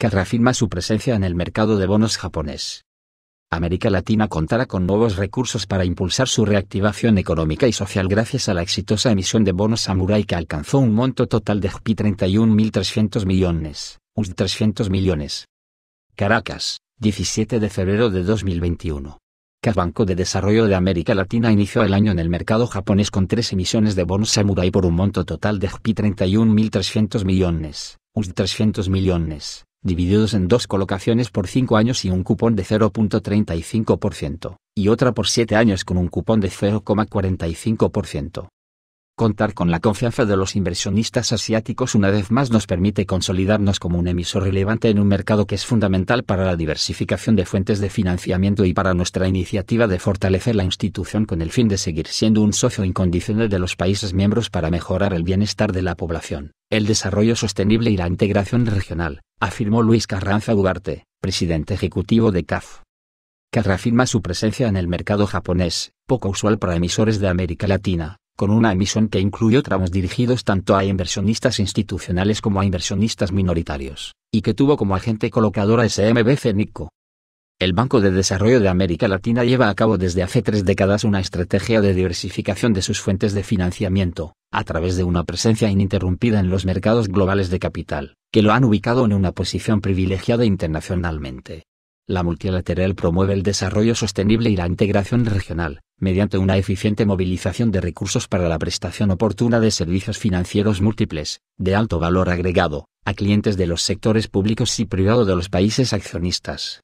que reafirma su presencia en el mercado de bonos japonés. América Latina contará con nuevos recursos para impulsar su reactivación económica y social gracias a la exitosa emisión de bonos Samurai que alcanzó un monto total de JPY 31.300 millones, 300 millones. Caracas, 17 de febrero de 2021. CAS Banco de Desarrollo de América Latina inició el año en el mercado japonés con tres emisiones de bonos Samurai por un monto total de JPY 31.300 millones, 300 millones divididos en dos colocaciones por 5 años y un cupón de 0.35%, y otra por 7 años con un cupón de 0.45%. Contar con la confianza de los inversionistas asiáticos una vez más nos permite consolidarnos como un emisor relevante en un mercado que es fundamental para la diversificación de fuentes de financiamiento y para nuestra iniciativa de fortalecer la institución con el fin de seguir siendo un socio incondicional de los países miembros para mejorar el bienestar de la población, el desarrollo sostenible y la integración regional, afirmó Luis Carranza Ugarte, presidente ejecutivo de CAF CAF reafirma su presencia en el mercado japonés, poco usual para emisores de América Latina, con una emisión que incluyó tramos dirigidos tanto a inversionistas institucionales como a inversionistas minoritarios, y que tuvo como agente colocadora SMBC NICO. El Banco de Desarrollo de América Latina lleva a cabo desde hace tres décadas una estrategia de diversificación de sus fuentes de financiamiento, a través de una presencia ininterrumpida en los mercados globales de capital, que lo han ubicado en una posición privilegiada internacionalmente. La multilateral promueve el desarrollo sostenible y la integración regional, mediante una eficiente movilización de recursos para la prestación oportuna de servicios financieros múltiples, de alto valor agregado, a clientes de los sectores públicos y privado de los países accionistas.